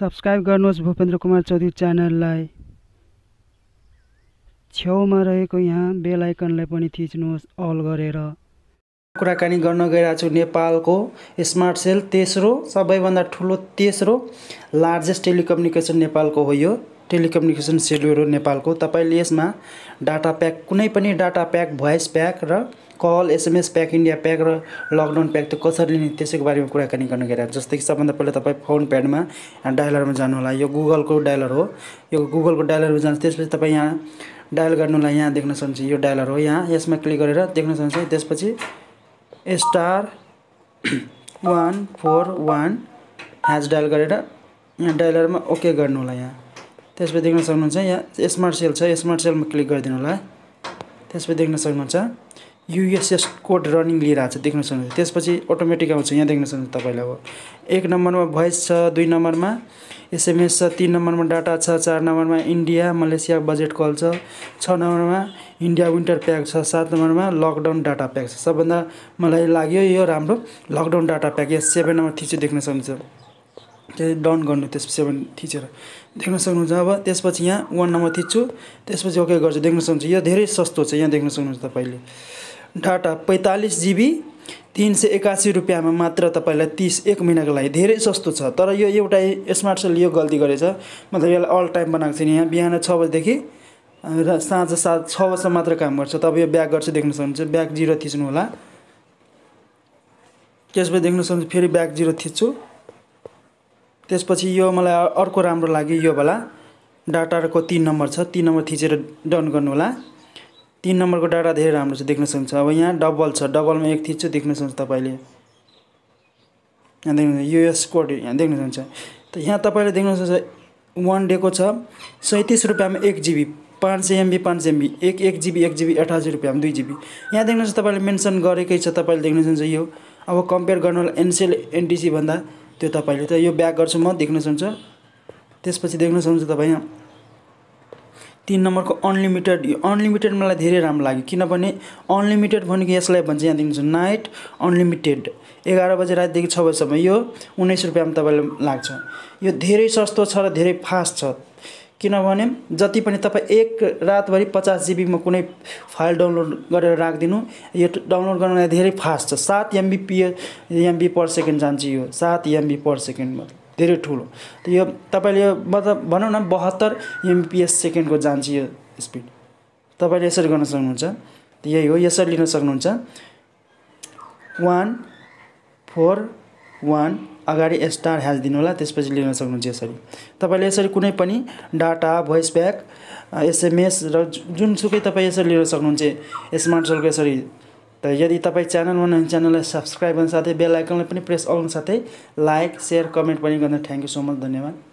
subscribe गर्नुहोस् भूपेन्द्र कुमार चौधरी च्यानललाई छेउमा रहेको यहाँ बेल आइकनलाई पनि थिच्नुहोस् अल गरेर कुराकानी गर्न गइरहेको छु नेपालको स्मार्ट सेल तेस्रो सबैभन्दा ठुलो तेस्रो लार्जेस्ट टेलिकम्युनिकेसन नेपालको हो यो टेलिकम्युनिकेसन सेलहरू नेपालको तपाईँले यसमा डाटा प्याक कुनै पनि डाटा प्याक भोइस प्याक र call SMS pack India pack र लकडाउन प्याक त कसरी लिने त्यसैको बारेमा कुराकानी गर्न गइरहेको जस्तै कि सबभन्दा पहिला तपाईँ फोन प्याडमा डायलरमा जानुहोला यो गुगलको डायलर हो यो गुगलको डायलरमा जान्छ त्यसपछि तपाईँ यहाँ डायल गर्नुलाई यहाँ देख्न सक्नुहुन्छ यो डायलर हो यहाँ यसमा क्लिक गरेर देख्न सक्नुहुन्छ त्यसपछि star one four one hash dial गरेर यहाँ डायलरमा ओके गर्नु होला यहाँ त्यसपछि देख्न सक्नुहुन्छ यहाँ स्मार्ट सेल छ स्मार्ट सेलमा क्लिक गरिदिनु होला त्यसपछि देख्न सक्नुहुन्छ युएसएस कोड रनिङ लिइरहेको छ देख्न सक्नुहुन्छ त्यसपछि अटोमेटिक आउँछ यहाँ देख्न सक्नुहुन्छ तपाईँले अब एक नम्बरमा भोइस छ दुई नम्बरमा एसएमएस छ तिन नम्बरमा डाटा छ चार नम्बरमा इन्डिया मलेसिया बजेट कल छ छ नम्बरमा इन्डिया विन्टर प्याक छ सात नम्बरमा लकडाउन डाटा प्याक छ सबभन्दा मलाई लाग्यो यो राम्रो लकडाउन डाटा प्याक यस सेभेन नम्बर थिचे देख्न सक्नुहुन्छ त्यही डाउन गर्नु त्यस सेभेन थिचेर देख्न सक्नुहुन्छ अब त्यसपछि यहाँ वान नम्बर थिच्छु त्यसपछि ओके गर्छु देख्न सक्नुहुन्छ यो धेरै सस्तो छ यहाँ देख्न सक्नुहुन्छ तपाईँले डाटा पैँतालिस जिबी तिन सय एकासी रुपियाँमा मात्र तपाईँलाई तिस एक महिनाको लागि धेरै सस्तो छ तर यो एउटा स्मार्ट सेल यो गल्ती गरेछ मतलब यसलाई अल टाइम बनाएको छैन यहाँ बिहान छ बजीदेखि र साँझ सात छ बजीसम्म मात्र काम गर्छ तपाईँ यो ब्याक गर्छ देख्न सक्नुहुन्छ ब्याक जिरो थिच्नु होला त्यसपछि देख्न सक्नुहुन्छ फेरि ब्याक जिरो थिच्छु त्यसपछि यो मलाई अर्को राम्रो लाग्यो यो वाला डाटाको तिन नम्बर छ तिन नम्बर थिचेर डन गर्नु होला तिन नम्बरको डाटा धेरै राम्रो छ देख्न सक्नुहुन्छ अब यहाँ डबल छ डबलमा एक थिच्छु देख्न सक्नुहुन्छ तपाईँले यहाँ देख्नुहुन्छ युएस कोड यहाँ देख्न सक्नुहुन्छ त यहाँ तपाईँले देख्न सक्छ वान डेको छ सैँतिस रुपियाँमा एक जिबी पाँच सय एमबी पाँच सय एमबी एक एक जिबी एक जिबी अठासी रुपियाँमा दुई जिबी यहाँ देख्नुहोस् तपाईँले मेन्सन गरेकै छ तपाईँले देख्न सक्नुहुन्छ यो अब कम्पेयर गर्नुलाई एनसिएल एनटिसी भन्दा त्यो तपाईँले त यो ब्याक गर्छु म देख्न सक्छ त्यसपछि देख्न सक्नुहुन्छ तपाईँ यहाँ तिन नम्बरको अनलिमिटेड यो अनलिमिटेड मलाई धेरै राम्रो लाग्यो किनभने अनलिमिटेड भनेको यसलाई भन्छ यहाँदेखि जुन नाइट अनलिमिटेड एघार बजे रातदेखि छ बजीसम्म यो उन्नाइस रुपियाँमा तपाईँलाई लाग्छ यो धेरै सस्तो छ र धेरै फास्ट छ किनभने जति पनि तपाईँ एक रातभरि पचास जिबीमा कुनै फाइल डाउनलोड गरेर राखिदिनु यो डाउनलोड गर्नलाई धेरै फास्ट छ सात एमबी पिएमबी एमबी पर सेकेन्ड जान्छ यो सात एमबी पर सेकेन्डमा धेरै ठुलो यो तपाईँले यो मतलब भनौँ न बहत्तर एमपिएस सेकेन्डको जान्छ यो स्पिड तपाईँले यसरी गर्न सक्नुहुन्छ यही हो यसरी लिन सक्नुहुन्छ वान फोर वान अगाडि स्टार ह्याच दिनु होला त्यसपछि लिन सक्नुहुन्छ यसरी तपाईँले यसरी कुनै पनि डाटा भोइस ब्याक एसएमएस र जुनसुकै तपाईँ यसरी लिन सक्नुहुन्छ स्मार्ट सेलको यसरी त यदि तपाईँ च्यानल हुनुहुन्छ च्यानललाई सब्सक्राइब गर्न साथै बेल आइकनलाई पनि प्रेस गर्नु साथै लाइक सेयर कमेन्ट पनि गर्न थ्याङ्क यू सो मच धन्यवाद